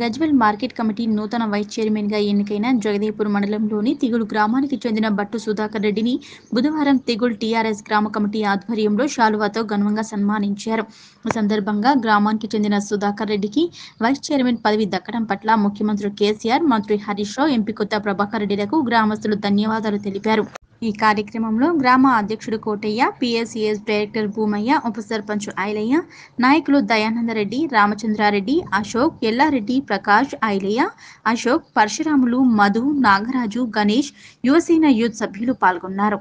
Gajwel market committee నూతన vice chairman గా ఎన్నికైన జగదీపూర్ మండలంలోని తిగులు గ్రామానికి చెందిన బట్టు సుధాకర్ రెడ్డిని బుధవారం తిగుల్ టీఆర్ఎస్ గ్రామ కమిటీ ఆధ్వర్యంలో శాలువాతో ఘనంగా సన్మానించారు ఈ సందర్భంగా గ్రామానికి చెందిన సుధాకర్ రెడ్డికి వైస్ చైర్మన్ పదవి దక్కడం పట్ల ముఖ్యమంత్రి కేసీఆర్ మంత్రి హరీష్ రావు ఎంపీ కొత్త ప్రభాకర్ రెడ్డిలకు గ్రామస్తులు ధన్యవాదాలు తెలిపారు ఈ కార్యక్రమంలో గ్రామ అధ్యక్షుడు కోటయ్య పిఎస్సిఎస్ డైరెక్టర్ భూమయ్య ఉప సర్పంచ్ ఐలయ్య నాయకులు దయానందరెడ్డి రామచంద్రారెడ్డి అశోక్ ఎల్లారెడ్డి ప్రకాష్ ఐలయ్య అశోక్ పరశురాములు మధు నాగరాజు గణేష్ యువసేన యూత్ సభ్యులు పాల్గొన్నారు